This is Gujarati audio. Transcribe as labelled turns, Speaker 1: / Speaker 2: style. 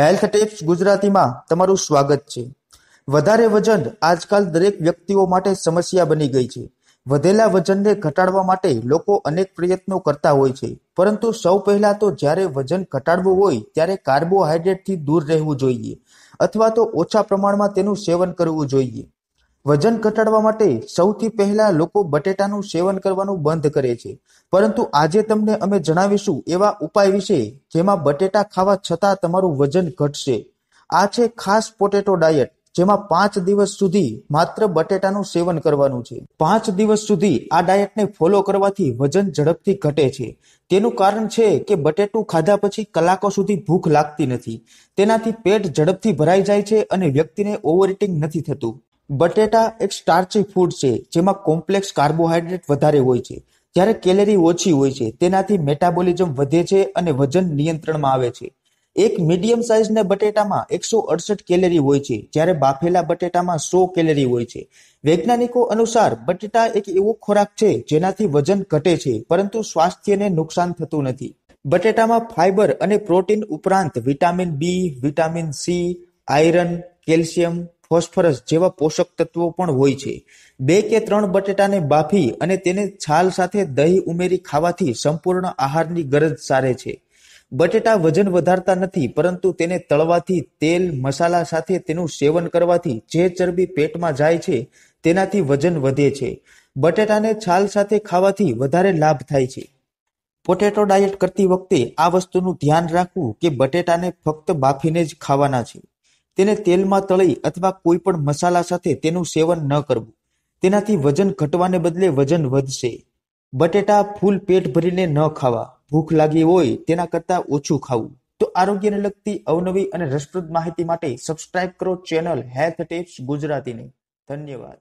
Speaker 1: હેલ્થ ટિપ્સ ગુજરાતીમાં તમારું સ્વાગત છે વધારે વજન આજકાલ દરેક વ્યક્તિઓ માટે સમસ્યા બની ગઈ છે વધેલા વજનને ઘટાડવા માટે લોકો અનેક પ્રયત્નો કરતા હોય છે પરંતુ સૌ પહેલા તો જ્યારે વજન ઘટાડવું હોય ત્યારે કાર્બોહાઈડ્રેટથી દૂર રહેવું જોઈએ અથવા તો ઓછા પ્રમાણમાં તેનું સેવન કરવું જોઈએ વજન ઘટાડવા માટે સૌથી પહેલા લોકો બટેટાનું સેવન કરવાનું બંધ કરે છે પરંતુ આજે તમને અમે જણાવીશું એવા ઉપાય વિશે જેમાં બટેટા ખાવા છતાં તમારું વજન ઘટશે આ છે ખાસ પોટેટો ડાયટ જેમાં પાંચ દિવસ સુધી માત્ર બટેટાનું સેવન કરવાનું છે પાંચ દિવસ સુધી આ ડાયટને ફોલો કરવાથી વજન ઝડપથી ઘટે છે તેનું કારણ છે કે બટેટું ખાધા પછી કલાકો સુધી ભૂખ લાગતી નથી તેનાથી પેટ ઝડપથી ભરાઈ જાય છે અને વ્યક્તિને ઓવર નથી થતું બટેટા એક સ્ટાર્ચી ફૂડ છે જેમાં કોમ્પ્લેક્સ કાર્બોહાઈડ્રેટ વધારે હોય છે જ્યારે કેલેરી ઓછી હોય છે તેનાથી મેટાબોલિઝમ વધે છે અને વજન નિયંત્રણમાં આવે છે એક મીડિયમ સાઇઝના બટેટામાં એકસો અડસઠ કેલેરી હોય છે જ્યારે બાફેલા બટેટામાં સો કેલેરી હોય છે વૈજ્ઞાનિકો અનુસાર બટેટા એક એવો ખોરાક છે જેનાથી વજન ઘટે છે પરંતુ સ્વાસ્થ્યને નુકસાન થતું નથી બટેટામાં ફાઇબર અને પ્રોટીન ઉપરાંત vitamin B vitamin C iron calcium phosphorus જેવા પોષક તત્વો પણ હોય છે બે કે ત્રણ બટેટાને બાફી અને તેને છાલ સાથે દહીં ઉમેરી ખાવાથી સંપૂર્ણ આહારની ગરજ સારે છે બટેટા વજન વધારતા નથી પરંતુ તેને તળવાથી તેલ મસાલા સાથે તેનું સેવન કરવાથી જે ચરબી પેટમાં જાય છે તેનાથી વજન વધે છે બટેટાને છાલ સાથે ખાવાથી વધારે લાભ થાય છે પોટેટો ડાયટ કરતી વખતે આ વસ્તુનું ધ્યાન રાખવું કે બટેટાને ફક્ત બાફીને જ ખાવાના છે તેને તેલમાં તળી અથવા કોઈ પણ મસાલા સાથે તેનું સેવન ન કરવું તેનાથી વજન ઘટવાને બદલે વજન વધશે બટેટા ફૂલ પેટ ભરીને ન ખાવા ભૂખ લાગી હોય તેના કરતાં ઓછું ખાવું તો આરોગ્યને લગતી અવનવી અને રસપ્રદ માહિતી માટે સબસ્ક્રાઇબ કરો ચેનલ હેલ્થ ટિપ્સ ગુજરાતીને ધન્યવાદ